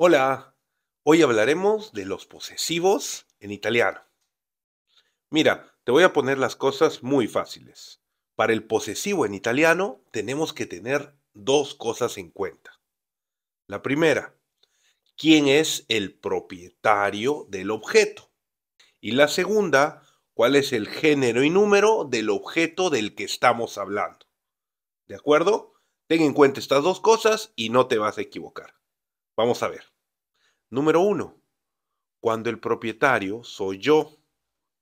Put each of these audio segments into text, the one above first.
Hola, hoy hablaremos de los posesivos en italiano. Mira, te voy a poner las cosas muy fáciles. Para el posesivo en italiano tenemos que tener dos cosas en cuenta. La primera, quién es el propietario del objeto. Y la segunda, cuál es el género y número del objeto del que estamos hablando. ¿De acuerdo? Ten en cuenta estas dos cosas y no te vas a equivocar. Vamos a ver. Número uno, cuando el propietario soy yo,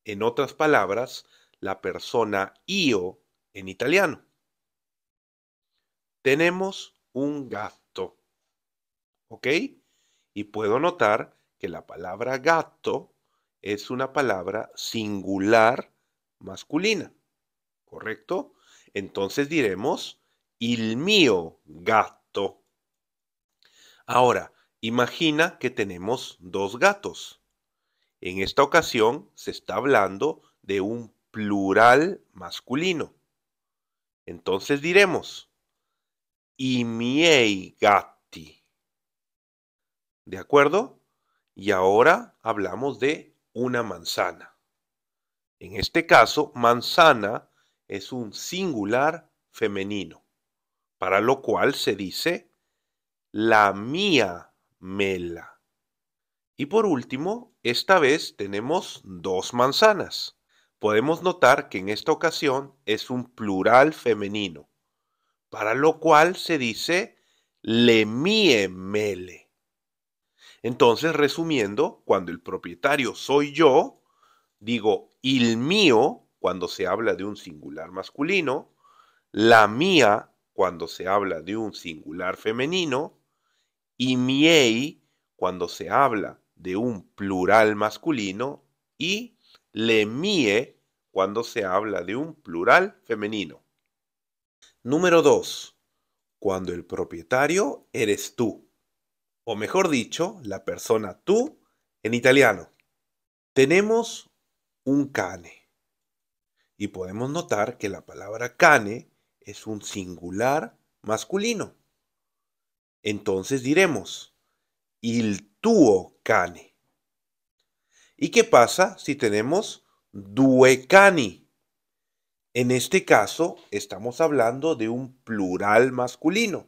en otras palabras, la persona io en italiano. Tenemos un gato. ¿Ok? Y puedo notar que la palabra gato es una palabra singular masculina. ¿Correcto? Entonces diremos il mio gato Ahora, imagina que tenemos dos gatos. En esta ocasión se está hablando de un plural masculino. Entonces diremos, y miei gatti. ¿De acuerdo? Y ahora hablamos de una manzana. En este caso, manzana es un singular femenino, para lo cual se dice la mía mela. Y por último, esta vez tenemos dos manzanas. Podemos notar que en esta ocasión es un plural femenino, para lo cual se dice le mie mele. Entonces, resumiendo, cuando el propietario soy yo, digo il mío cuando se habla de un singular masculino, la mía cuando se habla de un singular femenino, y miei cuando se habla de un plural masculino y le mie cuando se habla de un plural femenino. Número 2. Cuando el propietario eres tú. O mejor dicho, la persona tú en italiano. Tenemos un cane. Y podemos notar que la palabra cane es un singular masculino. Entonces diremos, il tuo cane. ¿Y qué pasa si tenemos due En este caso estamos hablando de un plural masculino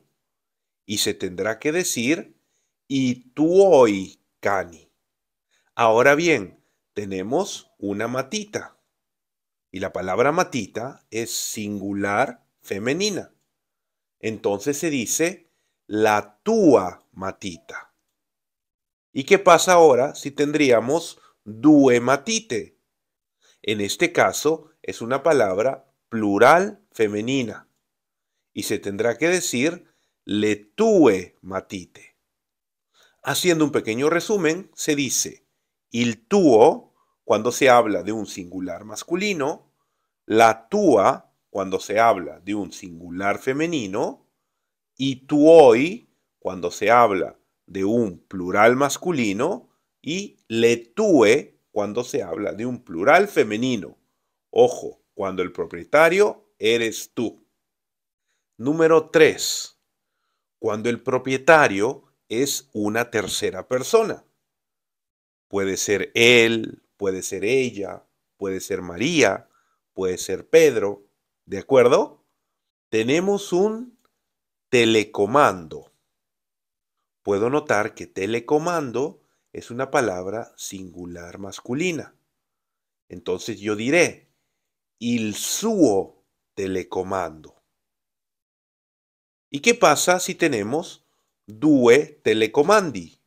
y se tendrá que decir i tuoi cani. Ahora bien, tenemos una matita y la palabra matita es singular femenina. Entonces se dice la tua matita. ¿Y qué pasa ahora si tendríamos due matite? En este caso es una palabra plural femenina y se tendrá que decir le tue matite. Haciendo un pequeño resumen, se dice il tuo cuando se habla de un singular masculino, la tua cuando se habla de un singular femenino, y tú hoy, cuando se habla de un plural masculino, y le tue cuando se habla de un plural femenino. Ojo, cuando el propietario eres tú. Número 3. Cuando el propietario es una tercera persona. Puede ser él, puede ser ella, puede ser María, puede ser Pedro, ¿de acuerdo? Tenemos un Telecomando. Puedo notar que telecomando es una palabra singular masculina. Entonces yo diré, il suo telecomando. ¿Y qué pasa si tenemos due telecomandi?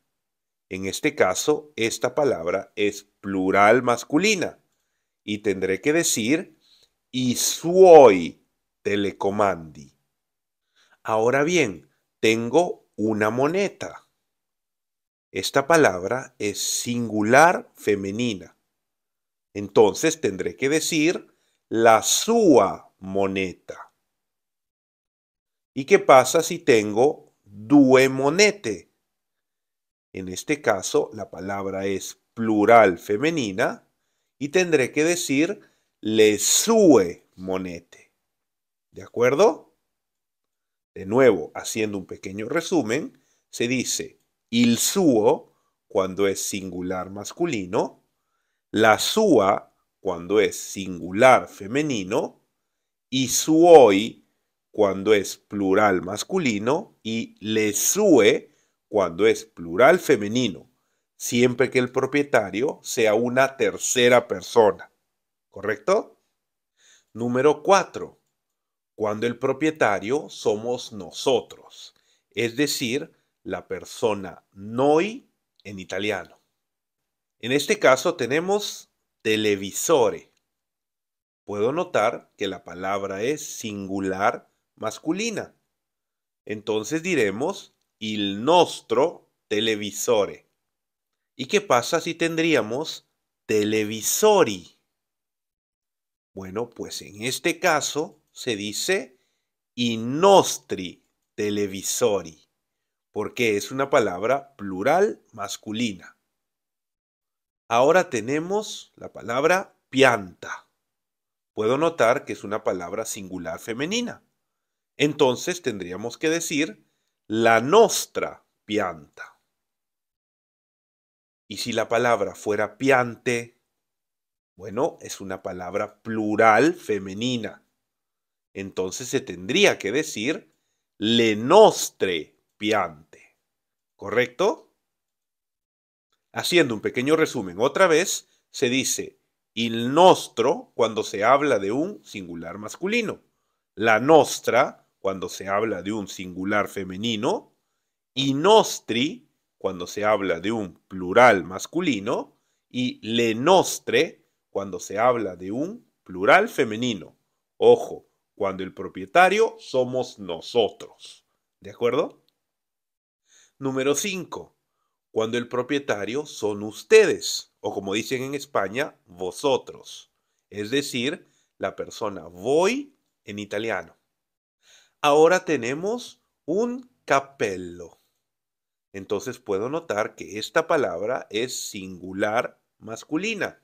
En este caso, esta palabra es plural masculina y tendré que decir i suoi telecomandi. Ahora bien, tengo una moneta. Esta palabra es singular femenina. Entonces tendré que decir la sua moneta. ¿Y qué pasa si tengo due monete? En este caso, la palabra es plural femenina y tendré que decir le sue monete. ¿De acuerdo? De nuevo, haciendo un pequeño resumen, se dice il suo cuando es singular masculino, la sua cuando es singular femenino, y suoi cuando es plural masculino y le sue cuando es plural femenino, siempre que el propietario sea una tercera persona. ¿Correcto? Número 4 cuando el propietario somos nosotros, es decir, la persona noi en italiano. En este caso tenemos televisore. Puedo notar que la palabra es singular masculina. Entonces diremos il nostro televisore. ¿Y qué pasa si tendríamos televisori? Bueno, pues en este caso se dice i nostri televisori, porque es una palabra plural masculina. Ahora tenemos la palabra pianta. Puedo notar que es una palabra singular femenina. Entonces tendríamos que decir la nostra pianta. Y si la palabra fuera piante, bueno, es una palabra plural femenina entonces se tendría que decir le nostre piante. ¿Correcto? Haciendo un pequeño resumen, otra vez se dice il nostro cuando se habla de un singular masculino, la nostra cuando se habla de un singular femenino, i nostri cuando se habla de un plural masculino, y le nostre cuando se habla de un plural femenino. Ojo, cuando el propietario somos nosotros. ¿De acuerdo? Número 5. Cuando el propietario son ustedes, o como dicen en España, vosotros. Es decir, la persona voy en italiano. Ahora tenemos un capello. Entonces puedo notar que esta palabra es singular masculina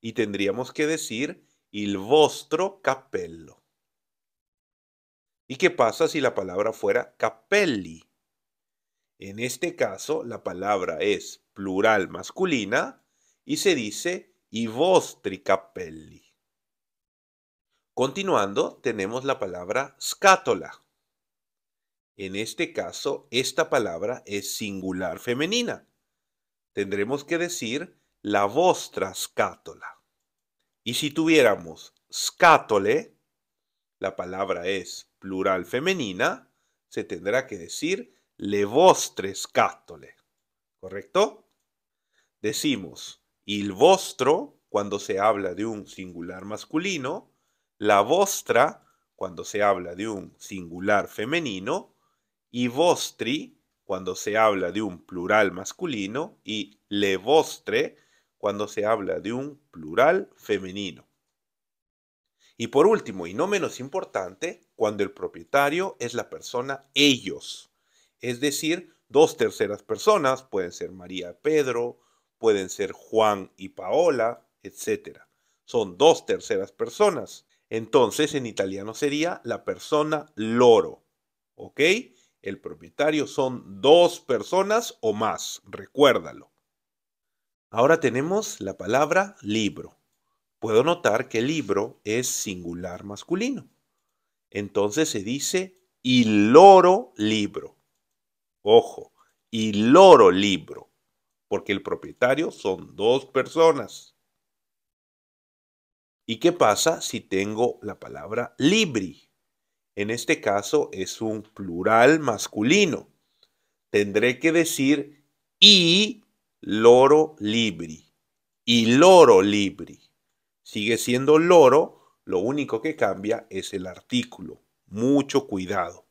y tendríamos que decir il vostro capello. ¿Y qué pasa si la palabra fuera capelli? En este caso, la palabra es plural masculina y se dice i vostri capelli. Continuando, tenemos la palabra scatola. En este caso, esta palabra es singular femenina. Tendremos que decir la vostra scatola. Y si tuviéramos scatole, la palabra es plural femenina, se tendrá que decir le vostre scatole. ¿Correcto? Decimos il vostro cuando se habla de un singular masculino, la vostra cuando se habla de un singular femenino, y vostri cuando se habla de un plural masculino y le vostre cuando se habla de un plural femenino. Y por último, y no menos importante, cuando el propietario es la persona ellos. Es decir, dos terceras personas, pueden ser María, Pedro, pueden ser Juan y Paola, etc. Son dos terceras personas. Entonces en italiano sería la persona loro. ¿Ok? El propietario son dos personas o más, recuérdalo. Ahora tenemos la palabra libro. Puedo notar que libro es singular masculino entonces se dice loro libro. Ojo, loro libro, porque el propietario son dos personas. ¿Y qué pasa si tengo la palabra libri? En este caso es un plural masculino. Tendré que decir y loro libri. Y loro libri. Sigue siendo loro, lo único que cambia es el artículo. Mucho cuidado.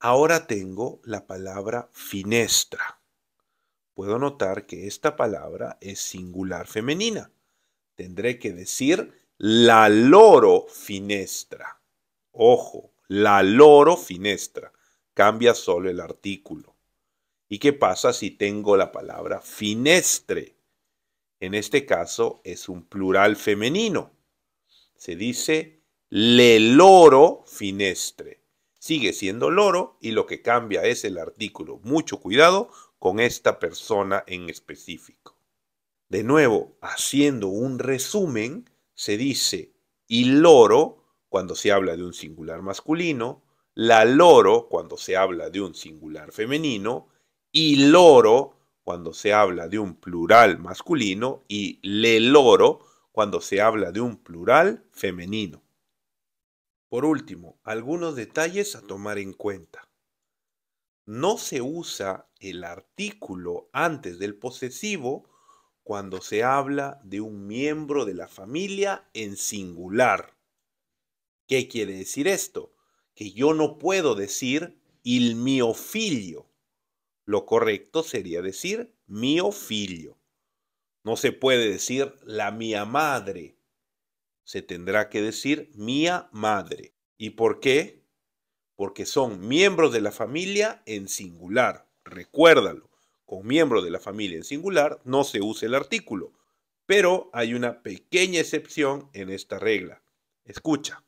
Ahora tengo la palabra finestra. Puedo notar que esta palabra es singular femenina. Tendré que decir la loro finestra. Ojo, la loro finestra. Cambia solo el artículo. ¿Y qué pasa si tengo la palabra finestre? En este caso es un plural femenino se dice le loro finestre. Sigue siendo loro y lo que cambia es el artículo. Mucho cuidado con esta persona en específico. De nuevo, haciendo un resumen, se dice y loro cuando se habla de un singular masculino, la loro cuando se habla de un singular femenino y loro cuando se habla de un plural masculino y le loro cuando se habla de un plural femenino. Por último, algunos detalles a tomar en cuenta. No se usa el artículo antes del posesivo cuando se habla de un miembro de la familia en singular. ¿Qué quiere decir esto? Que yo no puedo decir il mio Lo correcto sería decir mio no se puede decir la mía madre. Se tendrá que decir mía madre. ¿Y por qué? Porque son miembros de la familia en singular. Recuérdalo. Con miembros de la familia en singular no se usa el artículo. Pero hay una pequeña excepción en esta regla. Escucha.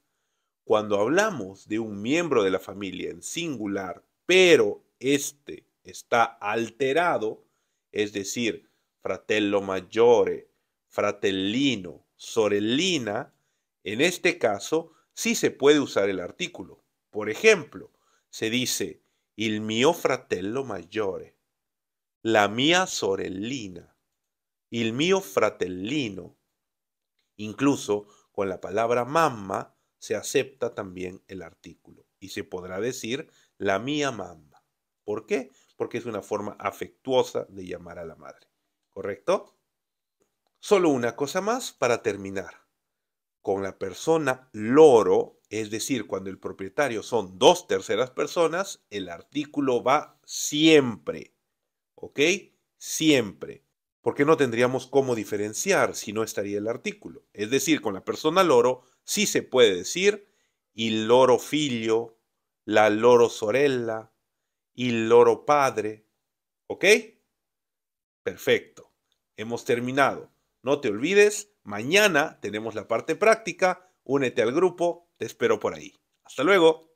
Cuando hablamos de un miembro de la familia en singular, pero este está alterado, es decir, fratello maggiore, fratellino, sorellina, en este caso sí se puede usar el artículo. Por ejemplo, se dice il mio fratello maggiore, la mia sorellina, il mio fratellino. Incluso con la palabra mamma se acepta también el artículo y se podrá decir la mia mamma. ¿Por qué? Porque es una forma afectuosa de llamar a la madre. ¿correcto? Solo una cosa más para terminar. Con la persona loro, es decir, cuando el propietario son dos terceras personas, el artículo va siempre, ¿ok? Siempre. Porque no tendríamos cómo diferenciar si no estaría el artículo. Es decir, con la persona loro sí se puede decir el loro figlio, la loro sorella, el loro padre, ¿ok? Perfecto. Hemos terminado. No te olvides, mañana tenemos la parte práctica. Únete al grupo. Te espero por ahí. Hasta luego.